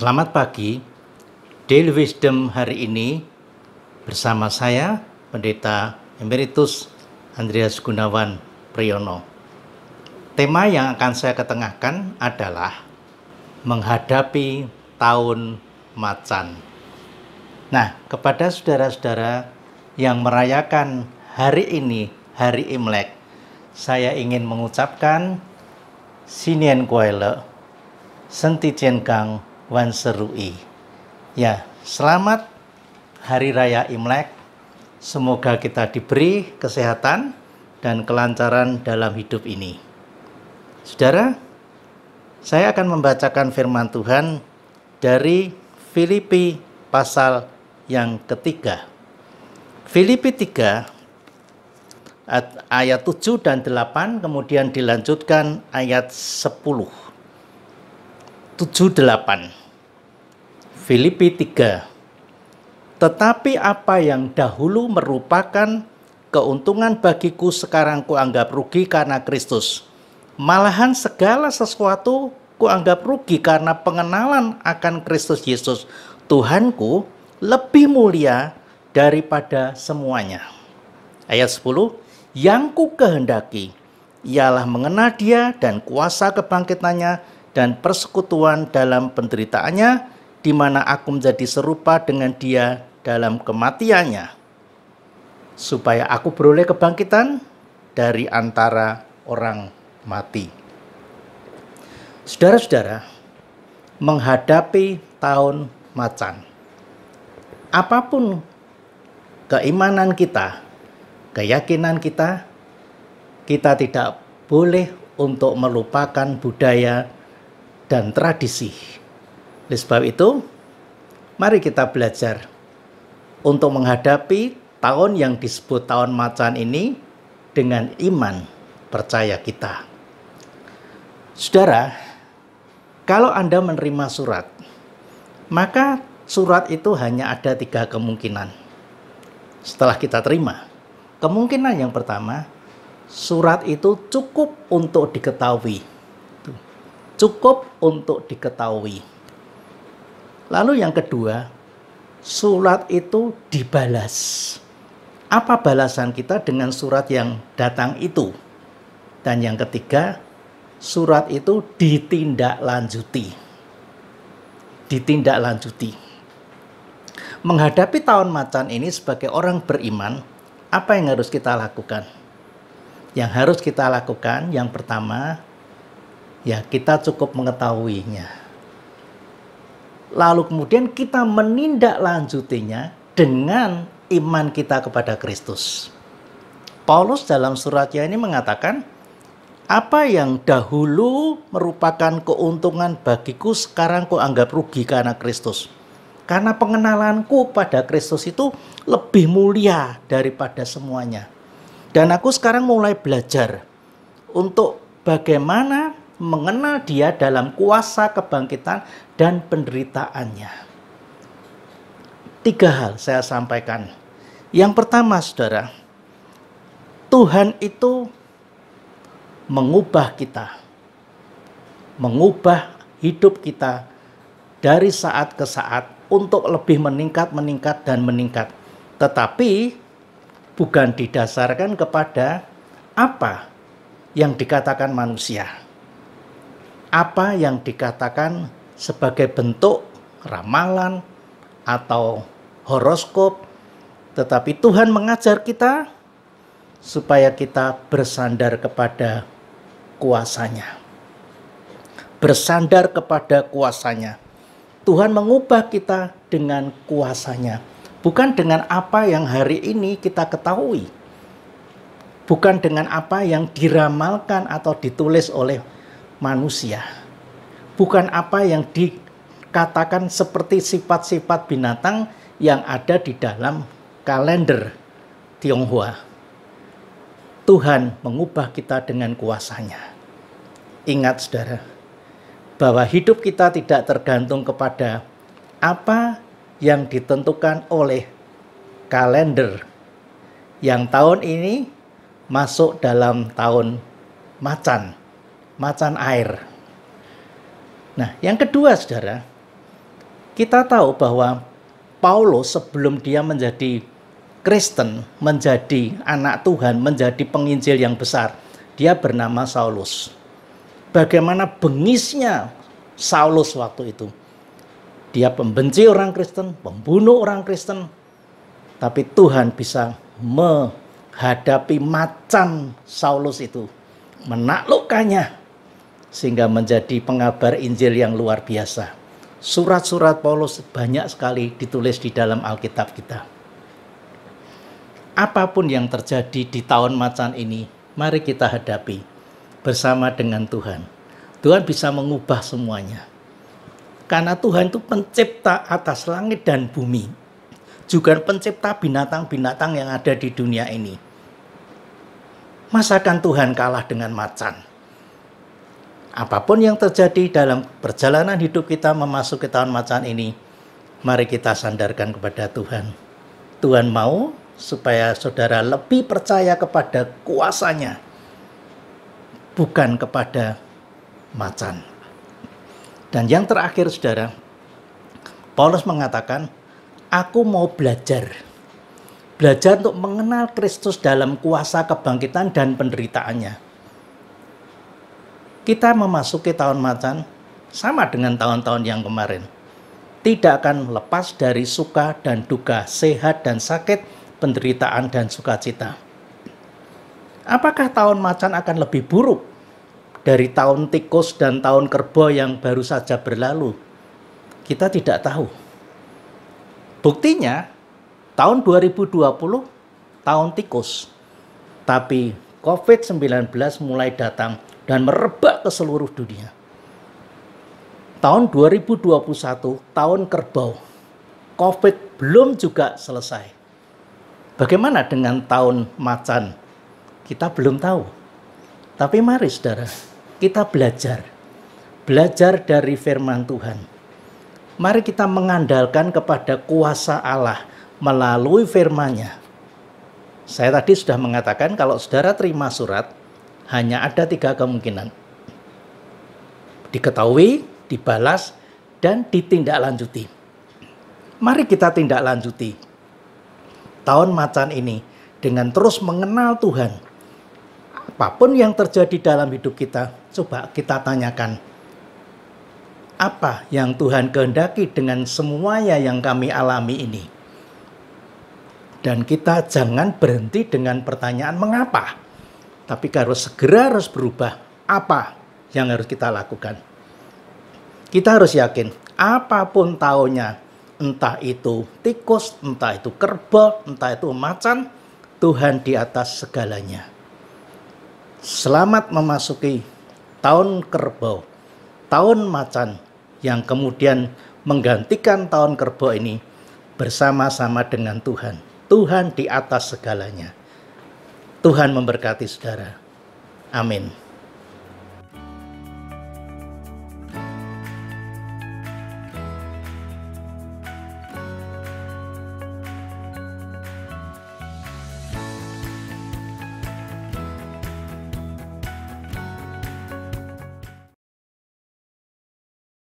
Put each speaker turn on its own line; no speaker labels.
Selamat pagi. Daily Wisdom hari ini bersama saya Pendeta Emeritus Andreas Gunawan Priyono. Tema yang akan saya ketengahkan adalah menghadapi tahun macan. Nah, kepada saudara-saudara yang merayakan hari ini, hari Imlek, saya ingin mengucapkan Sinian Kuele, Sentitien Kang, wanserui. Ya, selamat Hari Raya Imlek. Semoga kita diberi kesehatan dan kelancaran dalam hidup ini. Saudara, saya akan membacakan firman Tuhan dari Filipi pasal yang ketiga. Filipi 3 ayat 7 dan 8 kemudian dilanjutkan ayat 10. 7 8 Filipi 3. Tetapi apa yang dahulu merupakan keuntungan bagiku sekarang kuanggap rugi karena Kristus. Malahan segala sesuatu kuanggap rugi karena pengenalan akan Kristus Yesus Tuhanku lebih mulia daripada semuanya. Ayat 10, yang ku kehendaki ialah mengenal dia dan kuasa kebangkitannya dan persekutuan dalam penderitaannya di mana aku menjadi serupa dengan dia dalam kematiannya, supaya aku beroleh kebangkitan dari antara orang mati. Saudara-saudara, menghadapi tahun macan, apapun keimanan kita, keyakinan kita, kita tidak boleh untuk melupakan budaya dan tradisi oleh sebab itu, mari kita belajar untuk menghadapi tahun yang disebut tahun macan ini dengan iman percaya kita. Saudara, kalau Anda menerima surat, maka surat itu hanya ada tiga kemungkinan. Setelah kita terima, kemungkinan yang pertama, surat itu cukup untuk diketahui. Cukup untuk diketahui Lalu yang kedua, surat itu dibalas. Apa balasan kita dengan surat yang datang itu? Dan yang ketiga, surat itu ditindaklanjuti. Ditindaklanjuti. Menghadapi tahun macan ini sebagai orang beriman, apa yang harus kita lakukan? Yang harus kita lakukan yang pertama, ya kita cukup mengetahuinya lalu kemudian kita menindaklanjutinya dengan iman kita kepada Kristus. Paulus dalam suratnya ini mengatakan, apa yang dahulu merupakan keuntungan bagiku sekarang kuanggap rugi karena Kristus. Karena pengenalanku pada Kristus itu lebih mulia daripada semuanya. Dan aku sekarang mulai belajar untuk bagaimana mengenal dia dalam kuasa kebangkitan dan penderitaannya. Tiga hal saya sampaikan. Yang pertama, saudara, Tuhan itu mengubah kita, mengubah hidup kita dari saat ke saat untuk lebih meningkat, meningkat, dan meningkat. Tetapi bukan didasarkan kepada apa yang dikatakan manusia apa yang dikatakan sebagai bentuk ramalan atau horoskop, tetapi Tuhan mengajar kita supaya kita bersandar kepada kuasanya. Bersandar kepada kuasanya. Tuhan mengubah kita dengan kuasanya. Bukan dengan apa yang hari ini kita ketahui. Bukan dengan apa yang diramalkan atau ditulis oleh manusia, bukan apa yang dikatakan seperti sifat-sifat binatang yang ada di dalam kalender Tionghoa. Tuhan mengubah kita dengan kuasanya. Ingat saudara, bahwa hidup kita tidak tergantung kepada apa yang ditentukan oleh kalender yang tahun ini masuk dalam tahun macan macan air. Nah, yang kedua Saudara, kita tahu bahwa Paulus sebelum dia menjadi Kristen, menjadi anak Tuhan, menjadi penginjil yang besar, dia bernama Saulus. Bagaimana bengisnya Saulus waktu itu? Dia pembenci orang Kristen, pembunuh orang Kristen, tapi Tuhan bisa menghadapi macan Saulus itu, menaklukkannya sehingga menjadi pengabar Injil yang luar biasa. Surat-surat Paulus banyak sekali ditulis di dalam Alkitab kita. Apapun yang terjadi di tahun macan ini, mari kita hadapi bersama dengan Tuhan. Tuhan bisa mengubah semuanya. Karena Tuhan itu pencipta atas langit dan bumi. Juga pencipta binatang-binatang yang ada di dunia ini. Masakan Tuhan kalah dengan macan? apapun yang terjadi dalam perjalanan hidup kita memasuki tahun macan ini, mari kita sandarkan kepada Tuhan. Tuhan mau supaya saudara lebih percaya kepada kuasanya, bukan kepada macan. Dan yang terakhir saudara, Paulus mengatakan, aku mau belajar. Belajar untuk mengenal Kristus dalam kuasa kebangkitan dan penderitaannya kita memasuki tahun macan sama dengan tahun-tahun yang kemarin. Tidak akan lepas dari suka dan duka, sehat dan sakit, penderitaan dan sukacita. Apakah tahun macan akan lebih buruk dari tahun tikus dan tahun kerbau yang baru saja berlalu? Kita tidak tahu. Buktinya, tahun 2020 tahun tikus. Tapi COVID-19 mulai datang dan merebak ke seluruh dunia. Tahun 2021, tahun kerbau. Covid belum juga selesai. Bagaimana dengan tahun macan? Kita belum tahu. Tapi mari saudara, kita belajar. Belajar dari firman Tuhan. Mari kita mengandalkan kepada kuasa Allah melalui firman Saya tadi sudah mengatakan kalau saudara terima surat, hanya ada tiga kemungkinan. Diketahui, dibalas, dan ditindaklanjuti. Mari kita tindak lanjuti. Tahun macan ini dengan terus mengenal Tuhan. Apapun yang terjadi dalam hidup kita, coba kita tanyakan. Apa yang Tuhan kehendaki dengan semuanya yang kami alami ini? Dan kita jangan berhenti dengan pertanyaan mengapa. Tapi harus segera harus berubah. Apa yang harus kita lakukan? Kita harus yakin, apapun tahunnya, entah itu tikus, entah itu kerbau, entah itu macan, Tuhan di atas segalanya. Selamat memasuki tahun kerbau, tahun macan yang kemudian menggantikan tahun kerbau ini bersama-sama dengan Tuhan. Tuhan di atas segalanya. Tuhan memberkati saudara. Amin.